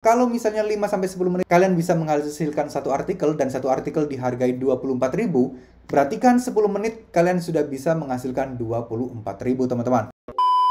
Kalau misalnya 5 sampai 10 menit kalian bisa menghasilkan satu artikel dan satu artikel dihargai 24.000, berarti kan 10 menit kalian sudah bisa menghasilkan 24.000, teman-teman.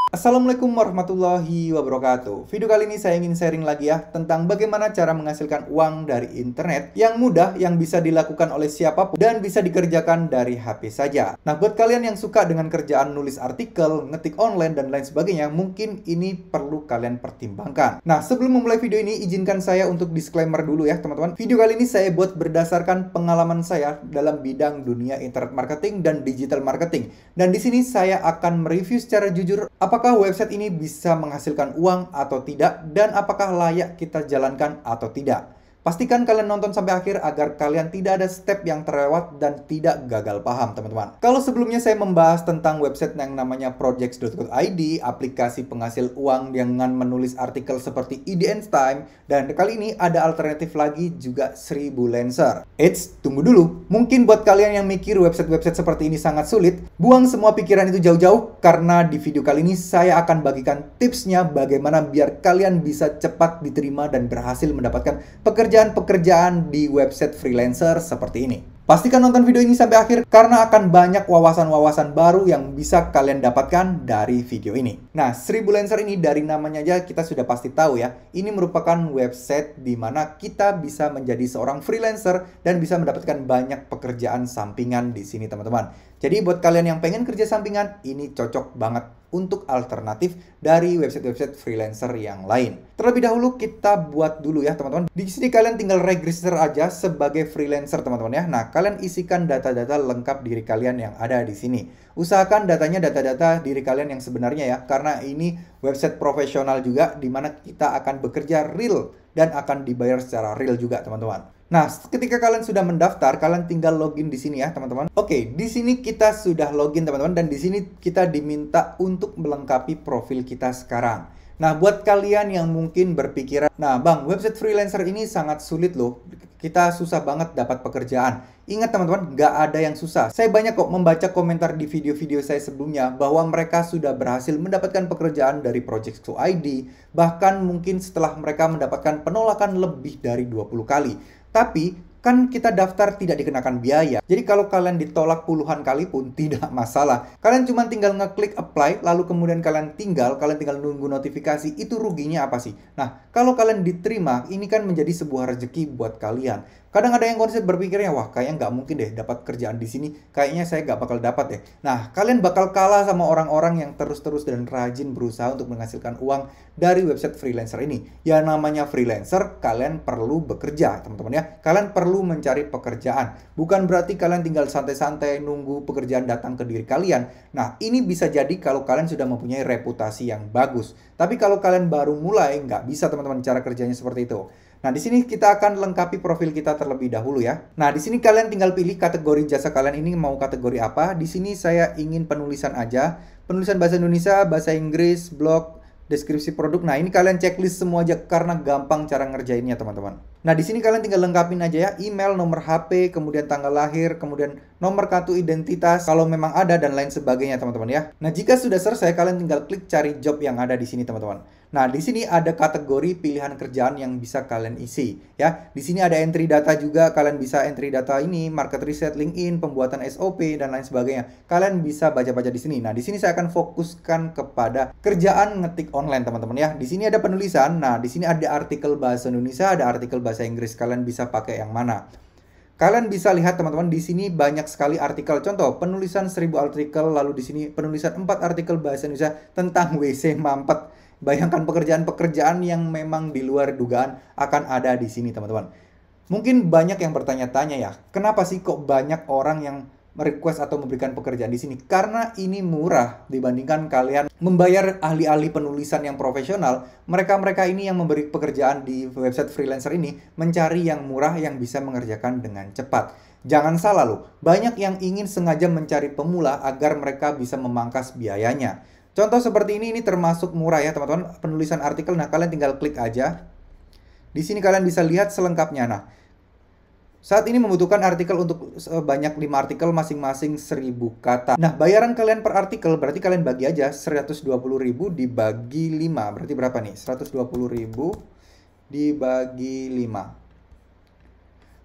Assalamualaikum warahmatullahi wabarakatuh. Video kali ini saya ingin sharing lagi ya tentang bagaimana cara menghasilkan uang dari internet yang mudah yang bisa dilakukan oleh siapapun dan bisa dikerjakan dari HP saja. Nah, buat kalian yang suka dengan kerjaan nulis artikel, ngetik online dan lain sebagainya, mungkin ini perlu kalian pertimbangkan. Nah, sebelum memulai video ini izinkan saya untuk disclaimer dulu ya, teman-teman. Video kali ini saya buat berdasarkan pengalaman saya dalam bidang dunia internet marketing dan digital marketing. Dan di sini saya akan mereview secara jujur apa apakah website ini bisa menghasilkan uang atau tidak, dan apakah layak kita jalankan atau tidak. Pastikan kalian nonton sampai akhir agar kalian tidak ada step yang terlewat dan tidak gagal paham, teman-teman. Kalau sebelumnya saya membahas tentang website yang namanya projects.id, aplikasi penghasil uang dengan menulis artikel seperti IDN e Time, dan kali ini ada alternatif lagi juga Seribu Lancer. Eits, tunggu dulu. Mungkin buat kalian yang mikir website-website seperti ini sangat sulit, buang semua pikiran itu jauh-jauh karena di video kali ini saya akan bagikan tipsnya bagaimana biar kalian bisa cepat diterima dan berhasil mendapatkan pekerjaan pekerjaan-pekerjaan di website freelancer seperti ini. Pastikan nonton video ini sampai akhir karena akan banyak wawasan-wawasan baru yang bisa kalian dapatkan dari video ini. Nah, Seribu Lancer ini dari namanya aja kita sudah pasti tahu ya. Ini merupakan website di mana kita bisa menjadi seorang freelancer dan bisa mendapatkan banyak pekerjaan sampingan di sini teman-teman. Jadi buat kalian yang pengen kerja sampingan, ini cocok banget untuk alternatif dari website-website freelancer yang lain. Terlebih dahulu kita buat dulu ya teman-teman. Di sini kalian tinggal register aja sebagai freelancer teman-teman ya. Nah, kalian isikan data-data lengkap diri kalian yang ada di sini. Usahakan datanya data-data diri kalian yang sebenarnya ya karena ini website profesional juga di mana kita akan bekerja real dan akan dibayar secara real juga teman-teman. Nah, ketika kalian sudah mendaftar, kalian tinggal login di sini ya, teman-teman. Oke, di sini kita sudah login, teman-teman, dan di sini kita diminta untuk melengkapi profil kita sekarang. Nah, buat kalian yang mungkin berpikiran, nah, Bang, website freelancer ini sangat sulit loh. Kita susah banget dapat pekerjaan. Ingat teman-teman, nggak ada yang susah. Saya banyak kok membaca komentar di video-video saya sebelumnya bahwa mereka sudah berhasil mendapatkan pekerjaan dari Project to ID, bahkan mungkin setelah mereka mendapatkan penolakan lebih dari 20 kali. Tapi kan kita daftar tidak dikenakan biaya. Jadi kalau kalian ditolak puluhan kali pun tidak masalah. Kalian cuma tinggal ngeklik apply lalu kemudian kalian tinggal kalian tinggal nunggu notifikasi itu ruginya apa sih? Nah, kalau kalian diterima ini kan menjadi sebuah rezeki buat kalian. Kadang ada yang konsep berpikirnya, wah kayaknya nggak mungkin deh dapat kerjaan di sini, kayaknya saya nggak bakal dapat deh. Nah, kalian bakal kalah sama orang-orang yang terus-terus dan rajin berusaha untuk menghasilkan uang dari website freelancer ini. Ya namanya freelancer, kalian perlu bekerja, teman-teman ya. Kalian perlu mencari pekerjaan. Bukan berarti kalian tinggal santai-santai nunggu pekerjaan datang ke diri kalian. Nah, ini bisa jadi kalau kalian sudah mempunyai reputasi yang bagus. Tapi kalau kalian baru mulai, nggak bisa teman-teman cara kerjanya seperti itu. Nah, di sini kita akan lengkapi profil kita terlebih dahulu ya. Nah, di sini kalian tinggal pilih kategori jasa kalian ini mau kategori apa. Di sini saya ingin penulisan aja. Penulisan bahasa Indonesia, bahasa Inggris, blog, deskripsi produk. Nah, ini kalian checklist semua aja karena gampang cara ngerjainnya, teman-teman. Nah, di sini kalian tinggal lengkapin aja ya, email, nomor HP, kemudian tanggal lahir, kemudian nomor kartu identitas kalau memang ada dan lain sebagainya, teman-teman ya. Nah, jika sudah selesai, kalian tinggal klik cari job yang ada di sini, teman-teman. Nah, di sini ada kategori pilihan kerjaan yang bisa kalian isi ya. Di sini ada entry data juga, kalian bisa entry data ini, market research LinkedIn, pembuatan SOP dan lain sebagainya. Kalian bisa baca-baca di sini. Nah, di sini saya akan fokuskan kepada kerjaan ngetik online, teman-teman ya. Di sini ada penulisan. Nah, di sini ada artikel bahasa Indonesia, ada artikel bahasa Inggris. Kalian bisa pakai yang mana? Kalian bisa lihat teman-teman di sini banyak sekali artikel. Contoh, penulisan 1000 artikel, lalu di sini penulisan 4 artikel bahasa Indonesia tentang WC mampet. Bayangkan pekerjaan-pekerjaan yang memang di luar dugaan akan ada di sini, teman-teman. Mungkin banyak yang bertanya-tanya ya, kenapa sih kok banyak orang yang merequest atau memberikan pekerjaan di sini? Karena ini murah dibandingkan kalian membayar ahli-ahli penulisan yang profesional. Mereka-mereka ini yang memberi pekerjaan di website freelancer ini mencari yang murah yang bisa mengerjakan dengan cepat. Jangan salah loh, banyak yang ingin sengaja mencari pemula agar mereka bisa memangkas biayanya. Contoh seperti ini ini termasuk murah ya teman-teman penulisan artikel. Nah kalian tinggal klik aja. Di sini kalian bisa lihat selengkapnya. Nah saat ini membutuhkan artikel untuk sebanyak 5 artikel masing-masing 1000 kata. Nah, bayaran kalian per artikel berarti kalian bagi aja 120.000 dibagi 5. Berarti berapa nih? 120.000 dibagi 5.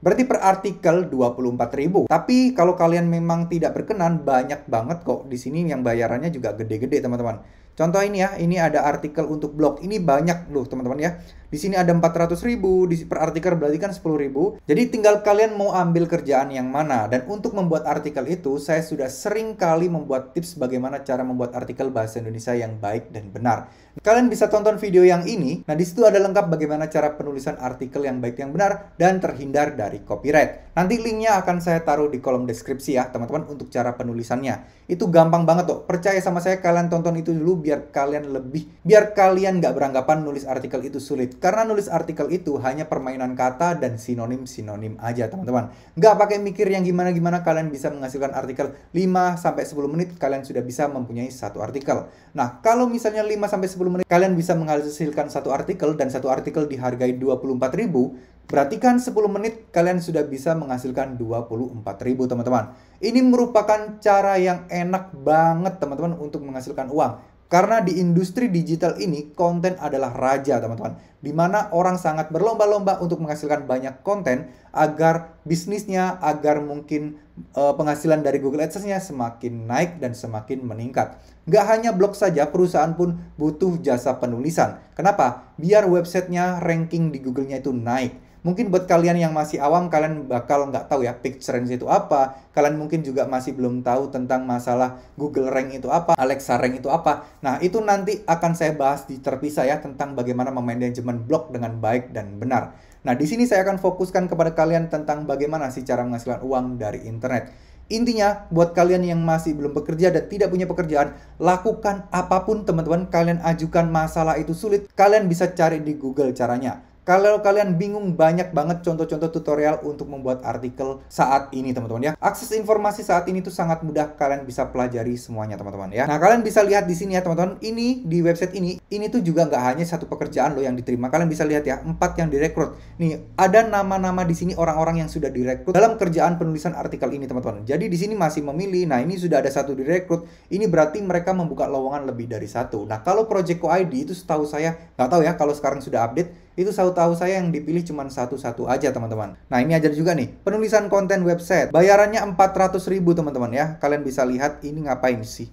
Berarti per artikel 24.000. Tapi kalau kalian memang tidak berkenan banyak banget kok di sini yang bayarannya juga gede-gede teman-teman. Contoh ini ya, ini ada artikel untuk blog. Ini banyak loh teman-teman ya di sini ada 400 ribu, di per artikel berarti kan 10 ribu. Jadi tinggal kalian mau ambil kerjaan yang mana. Dan untuk membuat artikel itu, saya sudah sering kali membuat tips bagaimana cara membuat artikel bahasa Indonesia yang baik dan benar. Kalian bisa tonton video yang ini. Nah, di situ ada lengkap bagaimana cara penulisan artikel yang baik yang benar dan terhindar dari copyright. Nanti linknya akan saya taruh di kolom deskripsi ya, teman-teman, untuk cara penulisannya. Itu gampang banget tuh. Percaya sama saya, kalian tonton itu dulu biar kalian lebih, biar kalian nggak beranggapan nulis artikel itu sulit karena nulis artikel itu hanya permainan kata dan sinonim-sinonim aja teman-teman. Nggak pakai mikir yang gimana-gimana kalian bisa menghasilkan artikel 5-10 menit kalian sudah bisa mempunyai satu artikel. Nah kalau misalnya 5-10 menit kalian bisa menghasilkan satu artikel dan satu artikel dihargai 24 ribu, Berarti kan 10 menit kalian sudah bisa menghasilkan 24.000 teman-teman. Ini merupakan cara yang enak banget teman-teman untuk menghasilkan uang. Karena di industri digital ini, konten adalah raja, teman-teman. Di mana orang sangat berlomba-lomba untuk menghasilkan banyak konten agar bisnisnya, agar mungkin e, penghasilan dari Google AdSense-nya semakin naik dan semakin meningkat. Nggak hanya blog saja, perusahaan pun butuh jasa penulisan. Kenapa? Biar websitenya ranking di Google-nya itu naik. Mungkin buat kalian yang masih awam, kalian bakal nggak tahu ya picture range itu apa. Kalian mungkin juga masih belum tahu tentang masalah Google Rank itu apa, Alexa Rank itu apa. Nah, itu nanti akan saya bahas di terpisah ya tentang bagaimana memanajemen blog dengan baik dan benar. Nah, di sini saya akan fokuskan kepada kalian tentang bagaimana sih cara menghasilkan uang dari internet. Intinya, buat kalian yang masih belum bekerja dan tidak punya pekerjaan, lakukan apapun teman-teman kalian ajukan masalah itu sulit, kalian bisa cari di Google caranya. Kalau kalian bingung banyak banget contoh-contoh tutorial untuk membuat artikel saat ini teman-teman ya. Akses informasi saat ini tuh sangat mudah kalian bisa pelajari semuanya teman-teman ya. Nah kalian bisa lihat di sini ya teman-teman. Ini di website ini, ini tuh juga nggak hanya satu pekerjaan loh yang diterima. Kalian bisa lihat ya empat yang direkrut. Nih ada nama-nama di sini orang-orang yang sudah direkrut dalam kerjaan penulisan artikel ini teman-teman. Jadi di sini masih memilih. Nah ini sudah ada satu direkrut. Ini berarti mereka membuka lowongan lebih dari satu. Nah kalau Project ID itu setahu saya nggak tahu ya kalau sekarang sudah update itu tahu-tahu saya yang dipilih cuma satu-satu aja teman-teman. Nah ini ajar juga nih, penulisan konten website. Bayarannya 400 ribu teman-teman ya. Kalian bisa lihat ini ngapain sih.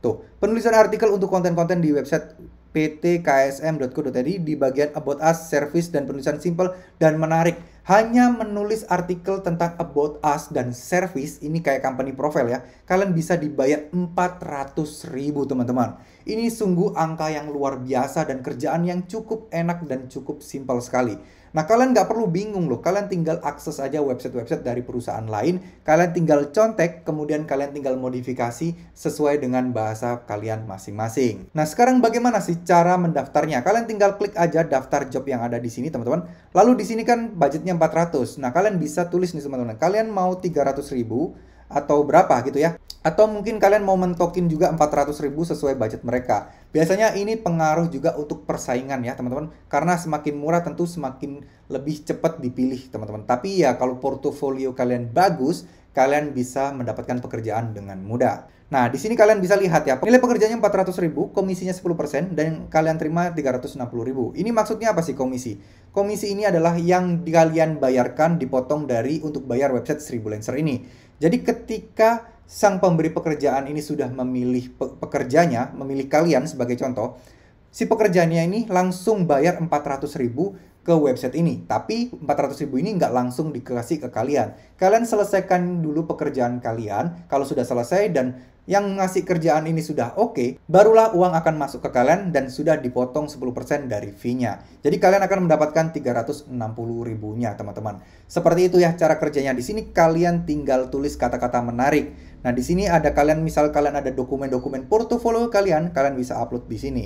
Tuh, penulisan artikel untuk konten-konten di website ptksm.co.id di bagian About Us, Service, dan penulisan simple dan menarik. Hanya menulis artikel tentang About Us dan Service, ini kayak company profile ya, kalian bisa dibayar 400 ribu teman-teman. Ini sungguh angka yang luar biasa dan kerjaan yang cukup enak dan cukup simple sekali. Nah, kalian nggak perlu bingung loh. Kalian tinggal akses aja website-website dari perusahaan lain. Kalian tinggal contek, kemudian kalian tinggal modifikasi sesuai dengan bahasa kalian masing-masing. Nah, sekarang bagaimana sih cara mendaftarnya? Kalian tinggal klik aja daftar job yang ada di sini, teman-teman. Lalu di sini kan budgetnya 400. Nah, kalian bisa tulis nih, teman-teman. Kalian mau 300 ribu, atau berapa gitu ya. Atau mungkin kalian mau mentokin juga 400 ribu sesuai budget mereka. Biasanya ini pengaruh juga untuk persaingan ya teman-teman. Karena semakin murah tentu semakin lebih cepat dipilih teman-teman. Tapi ya kalau portofolio kalian bagus, kalian bisa mendapatkan pekerjaan dengan mudah. Nah, di sini kalian bisa lihat ya, nilai pekerjaannya 400 ribu, komisinya 10%, dan kalian terima 360 ribu. Ini maksudnya apa sih komisi? Komisi ini adalah yang kalian bayarkan dipotong dari untuk bayar website Sribulancer ini. Jadi ketika sang pemberi pekerjaan ini sudah memilih pe pekerjanya, memilih kalian sebagai contoh, si pekerjanya ini langsung bayar 400 ribu ke website ini. Tapi 400 ribu ini nggak langsung dikasih ke kalian. Kalian selesaikan dulu pekerjaan kalian. Kalau sudah selesai dan yang ngasih kerjaan ini sudah oke, okay, barulah uang akan masuk ke kalian dan sudah dipotong 10% dari fee-nya. Jadi kalian akan mendapatkan 360 ribunya, teman-teman. Seperti itu ya cara kerjanya. Di sini kalian tinggal tulis kata-kata menarik. Nah, di sini ada kalian misal kalian ada dokumen-dokumen portofolio kalian, kalian bisa upload di sini.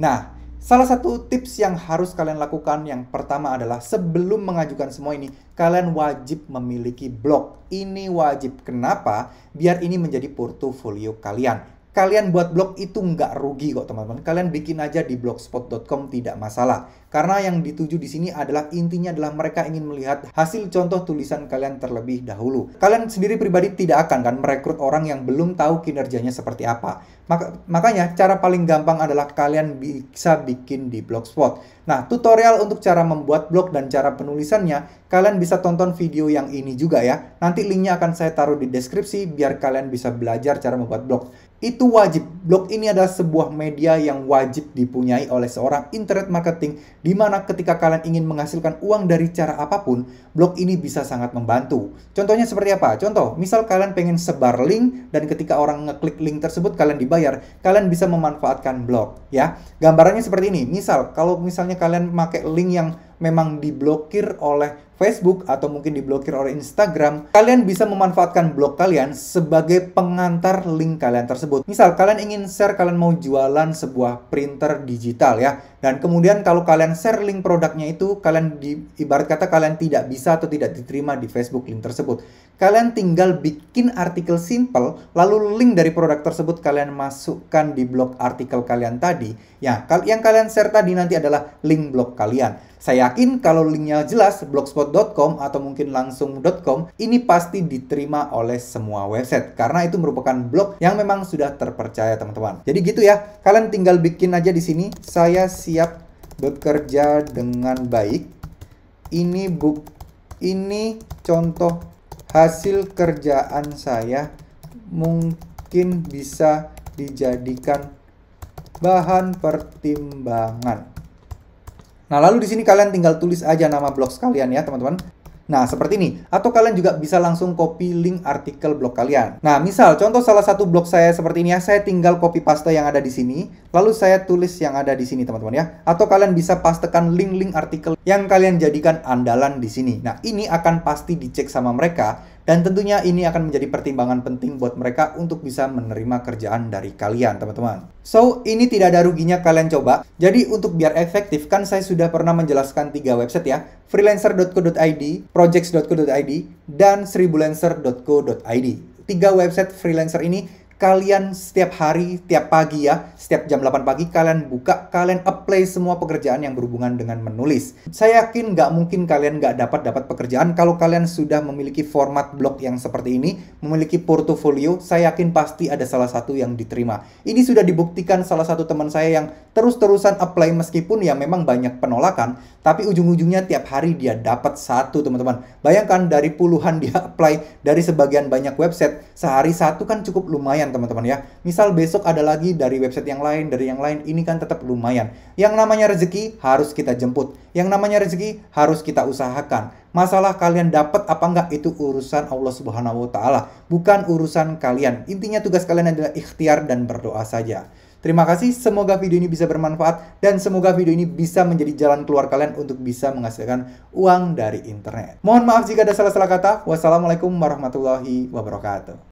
Nah, Salah satu tips yang harus kalian lakukan yang pertama adalah sebelum mengajukan semua ini, kalian wajib memiliki blog. Ini wajib. Kenapa? Biar ini menjadi portofolio kalian. Kalian buat blog itu nggak rugi kok teman-teman. Kalian bikin aja di blogspot.com tidak masalah. Karena yang dituju di sini adalah intinya adalah mereka ingin melihat hasil contoh tulisan kalian terlebih dahulu. Kalian sendiri pribadi tidak akan kan merekrut orang yang belum tahu kinerjanya seperti apa. Maka, makanya cara paling gampang adalah kalian bisa bikin di Blogspot. Nah, tutorial untuk cara membuat blog dan cara penulisannya, kalian bisa tonton video yang ini juga ya. Nanti linknya akan saya taruh di deskripsi biar kalian bisa belajar cara membuat blog itu wajib. Blog ini adalah sebuah media yang wajib dipunyai oleh seorang internet marketing di mana ketika kalian ingin menghasilkan uang dari cara apapun, blog ini bisa sangat membantu. Contohnya seperti apa? Contoh, misal kalian pengen sebar link dan ketika orang ngeklik link tersebut kalian dibayar, kalian bisa memanfaatkan blog, ya. Gambarannya seperti ini. Misal kalau misalnya kalian pakai link yang memang diblokir oleh Facebook atau mungkin diblokir oleh Instagram, kalian bisa memanfaatkan blog kalian sebagai pengantar link kalian tersebut. Misal kalian ingin share kalian mau jualan sebuah printer digital ya, dan kemudian kalau kalian share link produknya itu, kalian di, ibarat kata kalian tidak bisa atau tidak diterima di Facebook link tersebut. Kalian tinggal bikin artikel simple, lalu link dari produk tersebut kalian masukkan di blog artikel kalian tadi. Ya, yang kalian share tadi nanti adalah link blog kalian. Saya yakin kalau linknya jelas, blogspot.com atau mungkin langsung.com, ini pasti diterima oleh semua website. Karena itu merupakan blog yang memang sudah terpercaya, teman-teman. Jadi gitu ya, kalian tinggal bikin aja di sini. Saya siap bekerja dengan baik. Ini buk ini contoh hasil kerjaan saya mungkin bisa dijadikan bahan pertimbangan. Nah, lalu di sini kalian tinggal tulis aja nama blog kalian ya, teman-teman. Nah, seperti ini. Atau kalian juga bisa langsung copy link artikel blog kalian. Nah, misal contoh salah satu blog saya seperti ini ya, saya tinggal copy paste yang ada di sini, lalu saya tulis yang ada di sini teman-teman ya. Atau kalian bisa pastekan link-link artikel yang kalian jadikan andalan di sini. Nah, ini akan pasti dicek sama mereka dan tentunya ini akan menjadi pertimbangan penting buat mereka untuk bisa menerima kerjaan dari kalian, teman-teman. So, ini tidak ada ruginya kalian coba. Jadi, untuk biar efektif, kan saya sudah pernah menjelaskan tiga website ya. freelancer.co.id, projects.co.id, dan seribulancer.co.id. Tiga website freelancer ini kalian setiap hari, setiap pagi ya, setiap jam 8 pagi kalian buka, kalian apply semua pekerjaan yang berhubungan dengan menulis. Saya yakin nggak mungkin kalian nggak dapat dapat pekerjaan kalau kalian sudah memiliki format blog yang seperti ini, memiliki portofolio, saya yakin pasti ada salah satu yang diterima. Ini sudah dibuktikan salah satu teman saya yang terus-terusan apply meskipun ya memang banyak penolakan, tapi ujung-ujungnya tiap hari dia dapat satu teman-teman. Bayangkan dari puluhan dia apply dari sebagian banyak website, sehari satu kan cukup lumayan teman-teman ya. Misal besok ada lagi dari website yang lain, dari yang lain, ini kan tetap lumayan. Yang namanya rezeki harus kita jemput. Yang namanya rezeki harus kita usahakan. Masalah kalian dapat apa enggak itu urusan Allah Subhanahu wa taala, bukan urusan kalian. Intinya tugas kalian adalah ikhtiar dan berdoa saja. Terima kasih, semoga video ini bisa bermanfaat dan semoga video ini bisa menjadi jalan keluar kalian untuk bisa menghasilkan uang dari internet. Mohon maaf jika ada salah-salah kata. Wassalamualaikum warahmatullahi wabarakatuh.